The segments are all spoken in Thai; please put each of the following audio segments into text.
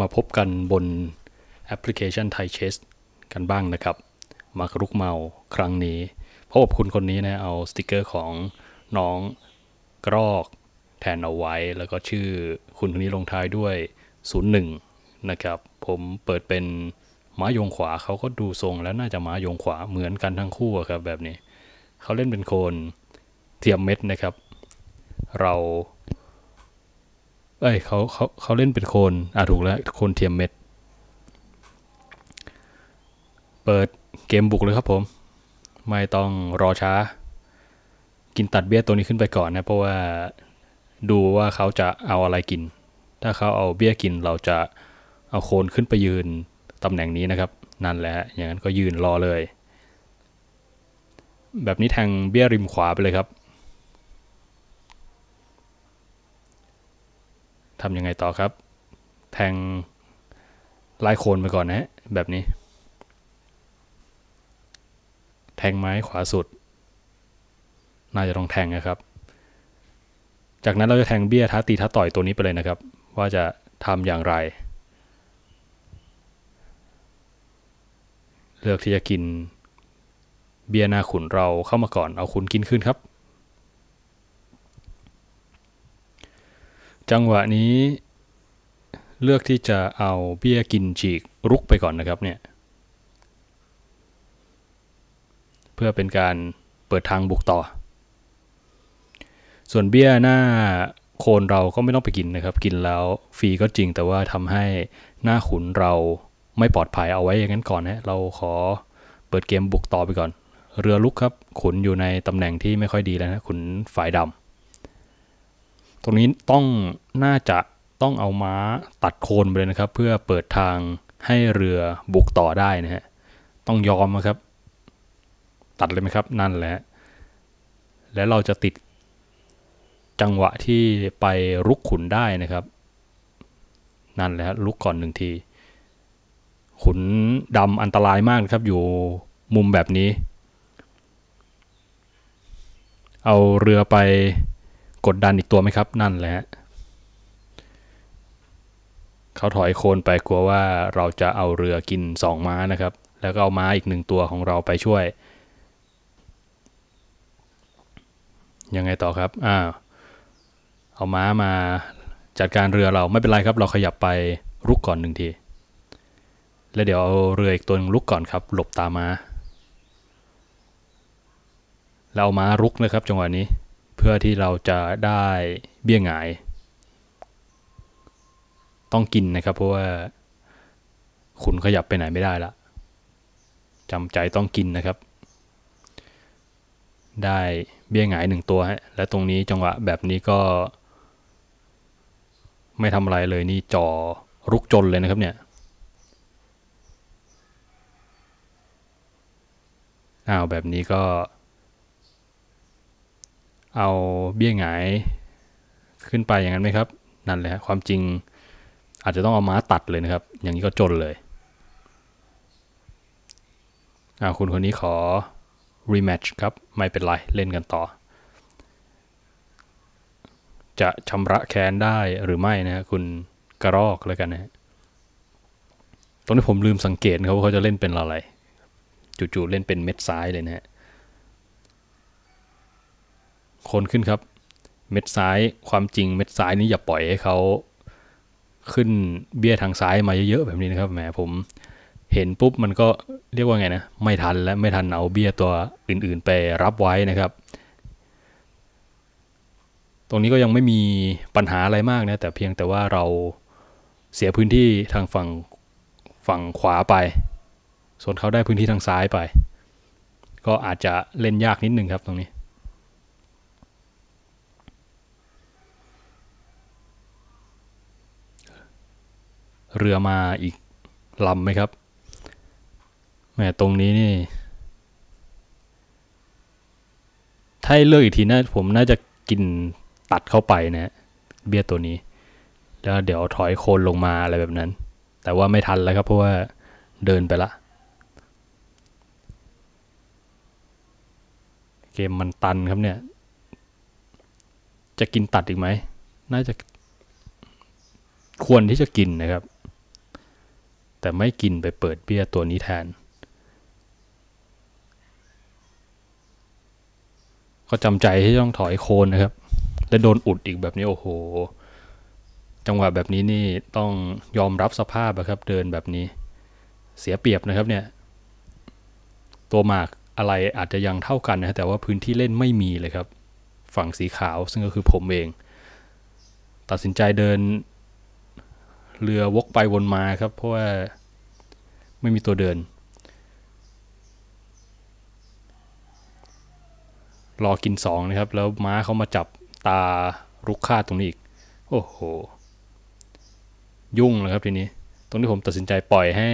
มาพบกันบนแอปพลิเคชันไทยเชสกันบ้างนะครับ มาครุกเมาครั้งนี้พบกับคุณคนนี้นะเอาสติกเกอร์ของน้อง กรอกแทนเอาไว้ แล้วก็ชื่อคุณคนนี้ลงท้ายด้วย 01นะครับผมเปิดเป็น ม้ายงขวาเขาก็ดูทรงแล้ว น่าจะม้ายงขวาเหมือนกันทั้งคู่ครับแบบนี้ เขาเล่นเป็นโคนเทียมเม็ดนะครับ เราเอ้ยเขาเขาเขาเล่นเป็นโคนอ่ะถูกแล้วโคนเทียมเม็ด เปิดเกมบุกเลยครับผม ไม่ต้องรอช้า กินตัดเบี้ยตัวนี้ขึ้นไปก่อนนะเพราะว่าดูว่าเขาจะเอาอะไรกิน ถ้าเขาเอาเบี้ยกินเราจะเอาโคนขึ้นไปยืนตำแหน่งนี้นะครับ นั่นแหละ อย่างนั้นก็ยืนรอเลย แบบนี้แทงเบี้ยริมขวาไปเลยครับทำยังไงต่อครับ แทงลายโคนไปก่อนนะแบบนี้ แทงไม้ขวาสุด น่าจะต้องแทงนะครับ จากนั้นเราจะแทงเบี้ยท้าตีท้าต่อยตัวนี้ไปเลยนะครับ ว่าจะทำอย่างไร เลือกที่จะกินเบียนาขุนเราเข้ามาก่อน เอาขุนกินขึ้นครับจังหวะนี้เลือกที่จะเอาเบี้ยกินฉีกรุกไปก่อนนะครับเนี่ยเพื่อเป็นการเปิดทางบุกต่อ ส่วนเบี้ยหน้าโคนเราก็ไม่ต้องไปกินนะครับ กินแล้วฟรีก็จริงแต่ว่าทำให้หน้าขุนเราไม่ปลอดภัยเอาไว้อย่างนั้นก่อนนะเราขอเปิดเกมบุกต่อไปก่อน เรือลุกครับขุนอยู่ในตำแหน่งที่ไม่ค่อยดีแล้วนะขุนฝ่ายดำตรงนี้ต้องน่าจะต้องเอาม้าตัดโคนไปเลยนะครับ เพื่อเปิดทางให้เรือบุกต่อได้นะฮะต้องยอมนะครับ ตัดเลยไหมครับนั่นแหละแล้วเราจะติด จังหวะที่ไปลุกขุนได้นะครับ นั่นแหละลุกก่อนหนึ่งที ขุนดำอันตรายมากครับ อยู่มุมแบบนี้ เอาเรือไปกดดันอีกตัวไหมครับนั่นแหละเขาถอยโคนไปกลัวว่าเราจะเอาเรือกินสองม้านะครับ แล้วก็เอาม้าอีกหนึ่งตัวของเราไปช่วย ยังไงต่อครับอ้าวเอาม้ามาจัดการเรือเราไม่เป็นไรครับ เราขยับไปลุกก่อนหนึ่งที แล้วเดี๋ยวเอาเรืออีกตัวนึงลุกก่อนครับ หลบตามมาเอาม้ารุกนะครับจังหวะนี้พื่อที่เราจะได้เบี้ยงาย ต้องกินนะครับเพราะว่าขุนขยับไปไหนไม่ได้ละจำใจต้องกินนะครับ ได้เบี้ยงายหนึ่งตัวฮะและตรงนี้จังหวะแบบนี้ก็ ไม่ทำอะไรเลยนี่จ่อรุกจนเลยนะครับเนี่ยอ้าวแบบนี้ก็เอาเบี้ยหงายขึ้นไปอย่างนั้นไหมครับ นั่นแหละความจริงอาจจะต้องเอาม้าตัดเลยนะครับ อย่างนี้ก็จนเลยอาคุณคนนี้ขอ rematch ครับไม่เป็นไรเล่นกันต่อ จะชำระแค้นได้หรือไม่นะคุณกระรอกแล้วกันนะตรงนี้ผมลืมสังเกตเขาว่าเขาจะเล่นเป็นอะไรจู่ๆเล่นเป็นเม็ดซ้ายเลยนะฮะคนขึ้นครับ เม็ดซ้ายความจริงเม็ดซ้ายนี้อย่าปล่อยให้เขาขึ้นเบี้ยทางซ้ายมาเยอะ ๆแบบนี้นะครับแหมผมเห็นปุ๊บมันก็เรียกว่าไงนะไม่ทันและไม่ทันเอาเบี้ยตัวอื่นๆไปรับไว้นะครับ ตรงนี้ก็ยังไม่มีปัญหาอะไรมากนะแต่เพียงแต่ว่าเราเสียพื้นที่ทางฝั่งฝั่งขวาไป ส่วนเขาได้พื้นที่ทางซ้ายไป ก็อาจจะเล่นยากนิดนึงครับตรงนี้เรือมาอีกลำไหมครับแหมตรงนี้นี่ ถ้าเลือกอีกทีนะผมน่าจะกินตัดเข้าไปนะ เบียตัวนี้ แล้วเดี๋ยวถอยโคนลงมาอะไรแบบนั้น แต่ว่าไม่ทันแล้วครับ เพราะว่าเดินไปละ เกมมันตันครับเนี่ย จะกินตัดอีกไหม น่าจะควรที่จะกินนะครับแต่ไม่กินไปเปิดเบี้ยตัวนี้แทน ก็จำใจที่ต้องถอยโคนนะครับ และโดนอุดอีกแบบนี้โอ้โห จังหวะแบบนี้นี่ต้องยอมรับสภาพนะครับเดินแบบนี้ เสียเปรียบนะครับเนี่ย ตัวหมากอะไรอาจจะยังเท่ากันนะแต่ว่าพื้นที่เล่นไม่มีเลยครับ ฝั่งสีขาวซึ่งก็คือผมเอง ตัดสินใจเดินเรือวกไปวนมาครับ เพราะว่าไม่มีตัวเดิน รอกินสองนะครับแล้วม้าเขามาจับตาลุกฆ่าตรงนี้อีก โอ้โห ยุ่งเลยครับทีนี้ ตรงนี้ผมตัดสินใจปล่อยให้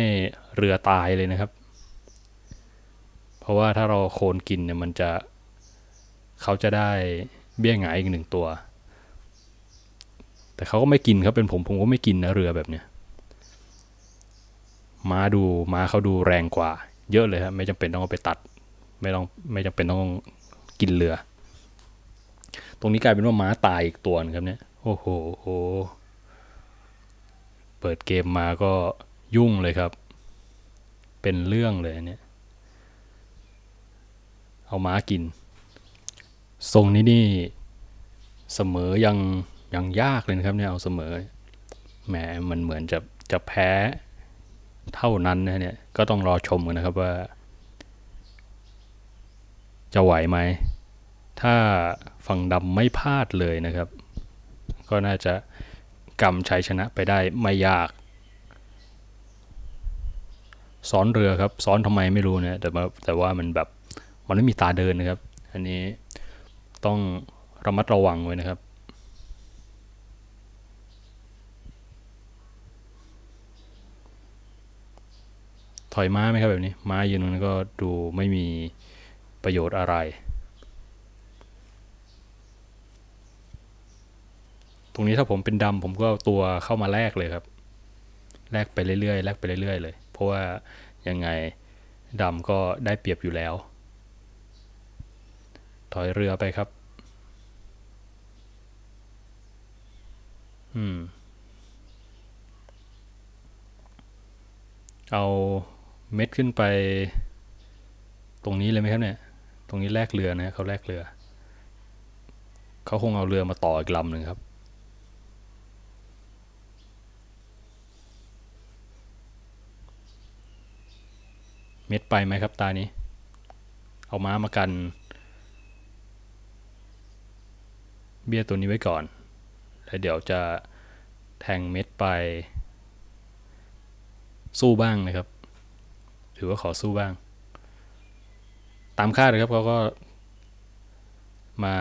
เรือตายเลยนะครับ เพราะว่าถ้าเราโคนกินเนี่ยมันจะเขาจะได้เบี้ยงหงายอีกหนึ่งตัวแต่เขาก็ไม่กินครับเป็นผมผมก็ไม่กินนะเรือแบบเนี้ย มาดูมาเขาดูแรงกว่า เยอะเลยครับไม่จำเป็นต้องเอาไปตัด ไม่ต้องไม่จำเป็นต้องกินเรือ ตรงนี้กลายเป็นว่าม้าตายอีกตัวนึงครับเนี่ย โอ้โหโหเปิดเกมมาก็ยุ่งเลยครับ เป็นเรื่องเลยเนี่ย เอาม้ากิน ทรงนี้นี่เสมอยังยังยากเลยนะครับเนี่ยเอาเสมอ แหมมันเหมือนจะจะแพ้เท่านั้นนะเนี่ย ก็ต้องรอชมกันนะครับว่า จะไหวไหม ถ้าฝั่งดำไม่พลาดเลยนะครับ ก็น่าจะกำชัยชนะไปได้ไม่ยาก ซ้อนเรือครับซ้อนทำไมไม่รู้นะแต่แต่ว่ามันแบบมันไม่มีตาเดินนะครับ อันนี้ต้องระมัดระวังไว้นะครับอยม้าไหมครับแบบนี้ ม้ายืนนั้นก็ดูไม่มีประโยชน์อะไร ตรงนี้ถ้าผมเป็นดำผมก็เอาตัวเข้ามาแลกเลยครับ แลกไปเรื่อยๆแลกไปเรื่อยๆเลย เพราะว่ายังไงดำก็ได้เปรียบอยู่แล้ว ถอยเรือไปครับ อืม เอาเม็ดขึ้นไปตรงนี้เลยไหมครับเนี่ย ตรงนี้แลกเรือนะเขาแลกเรือ เขาคงเอาเรือมาต่ออีกลำหนึ่งครับ เม็ดไปไหมครับตานี้ เอาม้ามากัน เบี้ยตัวนี้ไว้ก่อน แล้วเดี๋ยวจะแทงเม็ดไปสู้บ้างนะครับถือว่าขอสู้บ้าง ตามคาดเลยครับเขาก็ มา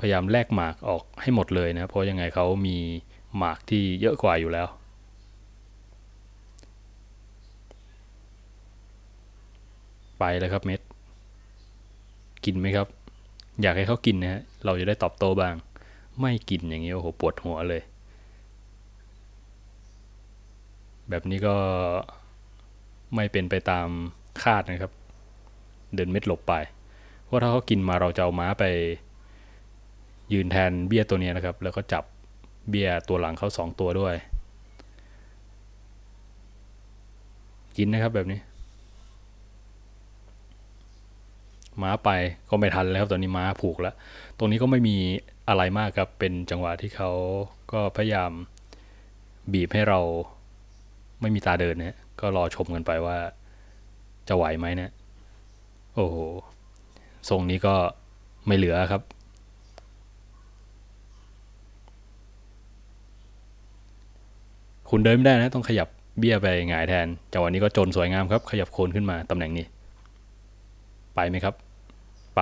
พยายามแลกหมากออกให้หมดเลยนะ เพราะยังไงเขามี หมากที่เยอะกว่าอยู่แล้ว ไปแล้วครับเม็ดกินไหมครับ อยากให้เขากินนะฮะเราจะได้ตอบโต้บ้าง ไม่กินอย่างนี้โอ้โหปวดหัวเลย แบบนี้ก็ไม่เป็นไปตามคาดนะครับ เดินเม็ดหลบไป เพราะถ้าเขากินมาเราจะเอาม้าไปยืนแทนเบีย้ยตัวนี้นะครับ แล้วก็จับเบีย้ยตัวหลังเขาสองตัวด้วย กินนะครับแบบนี้ ม้าไปก็ไม่ทันแล้วตอนนี้ม้าผูกแล้ว ตรงนี้ก็ไม่มีอะไรมากครับ เป็นจังหวะที่เขาก็พยายามบีบให้เราไม่มีตาเดินนะก็รอชมกันไปว่า จะไหวไหมเนะี่ย โอ้โห ทรงนี้ก็ไม่เหลือครับ คุณเดินไม่ได้นะ ต้องขยับเบี้ยไปหงายแทนจังหวะนี้ก็จนสวยงามครับ ขยับโคนขึ้นมา ตำแหน่งนี้ ไปไหมครับ ไป